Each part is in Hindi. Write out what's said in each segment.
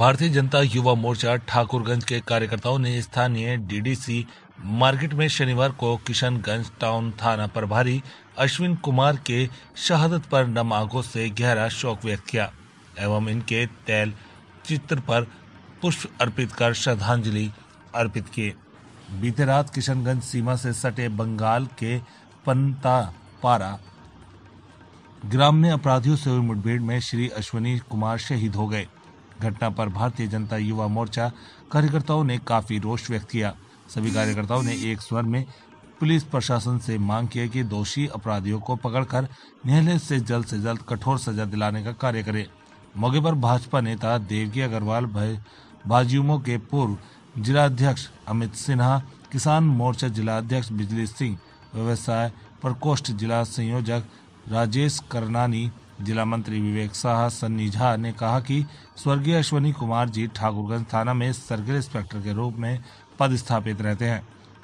भारतीय जनता युवा मोर्चा ठाकुरगंज के कार्यकर्ताओं ने स्थानीय डीडीसी मार्केट में शनिवार को किशनगंज टाउन थाना प्रभारी अश्विन कुमार के शहादत पर नम आंखों से गहरा शोक व्यक्त किया एवं इनके तैल चित्र पर पुष्प अर्पित कर श्रद्धांजलि अर्पित की बीते रात किशनगंज सीमा से सटे बंगाल के पंता पारा ग्राम में अपराधियों से हुई मुठभेड़ में श्री अश्विनी कुमार शहीद हो गए घटना पर भारतीय जनता युवा मोर्चा कार्यकर्ताओं ने काफी रोष व्यक्त किया सभी कार्यकर्ताओं ने एक स्वर में पुलिस प्रशासन से मांग की कि दोषी अपराधियों को पकड़कर न्यायालय से जल्द से जल्द कठोर सजा दिलाने का कार्य करे मौके पर भाजपा नेता देवकी अग्रवाल भाजयुमो के पूर्व जिलाध्यक्ष अमित सिन्हा किसान मोर्चा जिलाध्यक्ष बिजली सिंह व्यवसाय प्रकोष्ठ जिला संयोजक राजेश करनानी जिला मंत्री विवेक शाह सन्नी झा ने कहा कि स्वर्गीय अश्वनी कुमार जी ठाकुरगंज थाना में सर्किल इंस्पेक्टर के रूप में पदस्थापित रहते हैं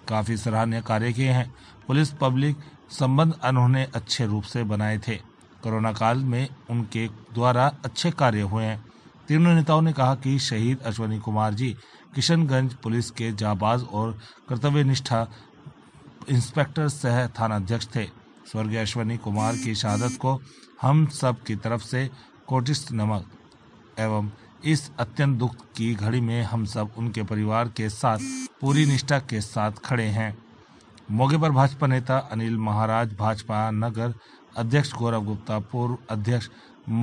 काफी सराहनीय कार्य किए हैं पुलिस पब्लिक संबंध उन्होंने अच्छे रूप से बनाए थे कोरोना काल में उनके द्वारा अच्छे कार्य हुए हैं तीनों नेताओं ने कहा कि शहीद अश्वनी कुमार जी किशनगंज पुलिस के जाबाज और कर्तव्य निष्ठा इंस्पेक्टर सह थानाध्यक्ष थे स्वर्गीय अश्वनी कुमार की शहादत को हम सब की तरफ से कोटिस्ट नमक एवं इस अत्यंत दुख की घड़ी में हम सब उनके परिवार के साथ पूरी निष्ठा के साथ खड़े हैं मौके पर भाजपा नेता अनिल महाराज भाजपा नगर अध्यक्ष गौरव गुप्ता पूर्व अध्यक्ष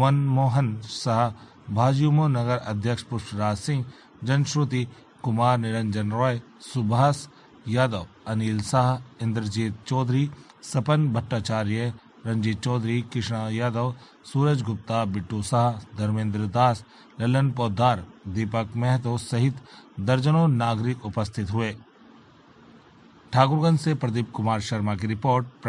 मनमोहन शाह भाजयुमो नगर अध्यक्ष पुष्पराज सिंह जनश्रुति कुमार निरंजन रॉय सुभाष यादव अनिल शाह इंद्रजीत चौधरी सपन भट्टाचार्य रंजीत चौधरी कृष्णा यादव सूरज गुप्ता बिट्टू शाह धर्मेंद्र दास ललन पौदार दीपक महतो सहित दर्जनों नागरिक उपस्थित हुए ठाकुरगंज से प्रदीप कुमार शर्मा की रिपोर्ट